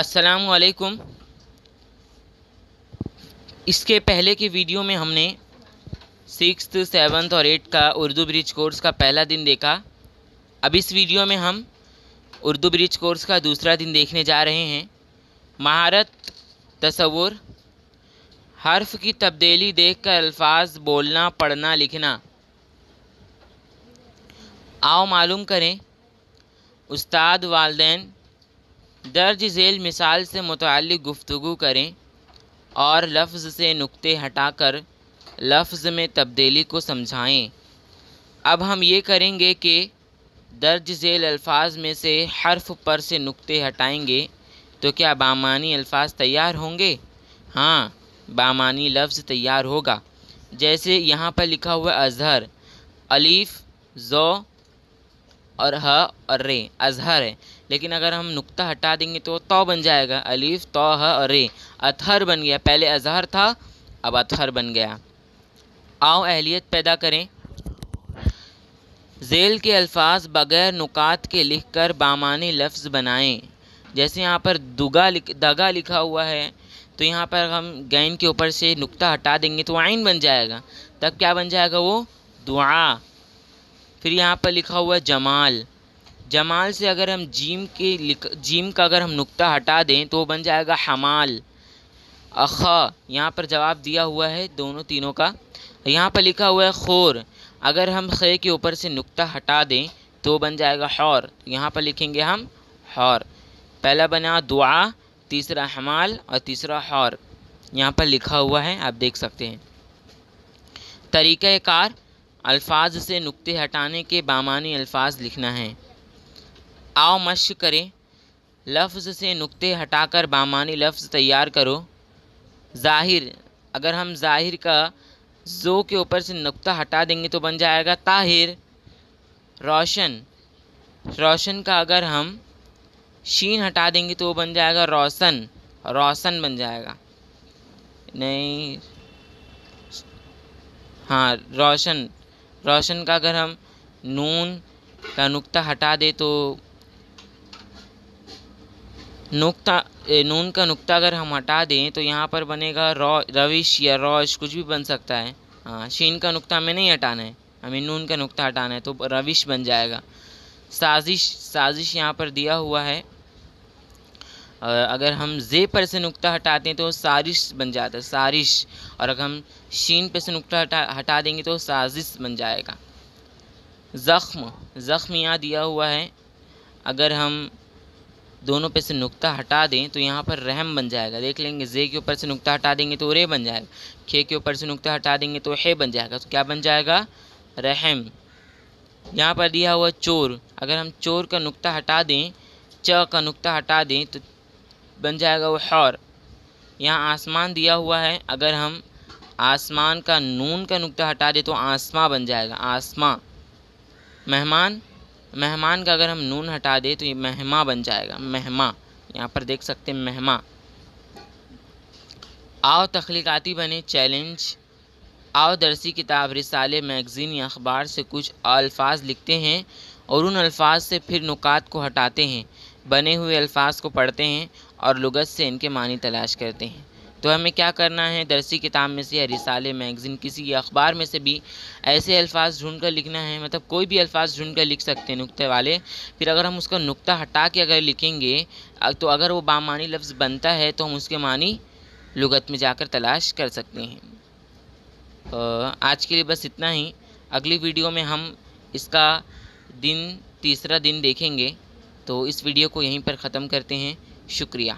असलकुम इसके पहले के वीडियो में हमने सिक्स सेवन्थ और एट का उर्दू ब्रिज कोर्स का पहला दिन देखा अब इस वीडियो में हम उर्दू ब्रिज कोर्स का दूसरा दिन देखने जा रहे हैं महारत तस्वुर हर्फ की तब्दीली देखकर अल्फाज बोलना पढ़ना लिखना आओ मालूम करें उस्ताद वालदेन दर्ज झेल मिसाल से मुतल गुफ्तु करें और लफ्ज़ से हटा हटाकर लफ्ज़ में तब्दीली को समझाएं अब हम ये करेंगे कि दर्ज झेल अल्फाज में से हर्फ पर से नुकते हटाएंगे तो क्या बामानी अल्फाज तैयार होंगे हाँ बामानी लफ्ज़ तैयार होगा जैसे यहाँ पर लिखा हुआ अजहर अलीफ़ ज़ो और ह और रे अजहर है लेकिन अगर हम नुक्ता हटा देंगे तो तो बन जाएगा अलीफ तो ह और रे अथहर बन गया पहले अजहर था अब अथहर बन गया आओ अहलियत पैदा करें जेल के अल्फाज बग़ैर नुकात के लिख कर बामानी लफ्ज़ बनाएँ जैसे यहाँ पर दुगा लिख दगा लिखा हुआ है तो यहाँ पर हम गैन के ऊपर से नुक्ता हटा देंगे तो आइन बन जाएगा तब क्या बन जाएगा वो दुआ फिर यहाँ पर लिखा हुआ है जमाल जमाल से अगर हम जीम के जीम का अगर हम नुक्ता हटा दें तो बन जाएगा हमाल अख यहाँ पर जवाब दिया हुआ है दोनों तीनों का यहाँ पर लिखा हुआ है खोर अगर हम खे के ऊपर से नुक्ता हटा दें तो बन जाएगा हौर तो यहाँ पर लिखेंगे हम हौर पहला बना दुआ तीसरा हमाल और तीसरा हौर यहाँ पर लिखा हुआ है आप देख सकते हैं तरीक़ार अल्फाज से नुक्ते हटाने के बामानी अल्फाज लिखना है आओ मश करें लफ्ज़ से नुक्ते हटाकर बामानी लफ्ज़ तैयार करो ज़ाहिर अगर हम ज़ाहिर का ज़ो के ऊपर से नुक्ता हटा देंगे तो बन जाएगा ताहिर रोशन रोशन का अगर हम शीन हटा देंगे तो वो बन जाएगा रोशन रोशन बन जाएगा नहीं हाँ रोशन रोशन का अगर हम नून का नुक्ता हटा दें तो नुक्ता नून का नुक्ता अगर हम हटा दें तो यहाँ पर बनेगा रौ रविश या रोश कुछ भी बन सकता है हाँ शीन का नुक्ता हमें नहीं हटाना है हमें नून का नुक्ता हटाना है तो रविश बन जाएगा साजिश साजिश यहाँ पर दिया हुआ है अगर हम जे पर से नुकता हटाते हैं तो सारिश बन जाता है सारिश और अगर हम शीन पर से नुकता हटा हटा देंगे तो साजिश बन जाएगा ज़ख्म ज़ख्म यहाँ दिया हुआ है अगर हम दोनों पे से नुकता हटा दें तो यहाँ पर रहम बन जाएगा देख लेंगे जे के ऊपर से नुकता हटा देंगे तो रे बन जाएगा खे के ऊपर से नुकता हटा देंगे तो हे बन जाएगा तो क्या बन जाएगा रहम यहाँ पर दिया हुआ चोर अगर हम चोर का नुकता हटा दें च का नुकता हटा दें तो बन जाएगा वो हौर यहाँ आसमान दिया हुआ है अगर हम आसमान का नून का नुक्ता हटा दे तो आसमां बन जाएगा आसमां मेहमान मेहमान का अगर हम नून हटा दे तो ये मेहमा बन जाएगा मेहमा यहाँ पर देख सकते हैं मेहमा आओ तख्लीकाती बने चैलेंज आओ दरसी किताब रिसाले मैगज़ीन या अखबार से कुछ अल्फाज लिखते हैं और उन अल्फाज से फिर नुकात को हटाते हैं बने हुए अल्फाज को पढ़ते हैं और लुगत से इनके मानी तलाश करते हैं तो हमें क्या करना है दरसी किताब में से या रिसाले मैगज़ीन किसी अखबार में से भी ऐसे अल्फाज ढूंढ कर लिखना है मतलब कोई भी अल्फाज ढूंढ कर लिख सकते हैं नुक्ते वाले फिर अगर हम उसका नुक्ता हटा के अगर लिखेंगे तो अगर वो बामानी लफ्ज़ बनता है तो हम उसके मानी लुगत में जाकर तलाश कर सकते हैं आज के लिए बस इतना ही अगली वीडियो में हम इसका दिन तीसरा दिन देखेंगे तो इस वीडियो को यहीं पर ख़त्म करते हैं शुक्रिया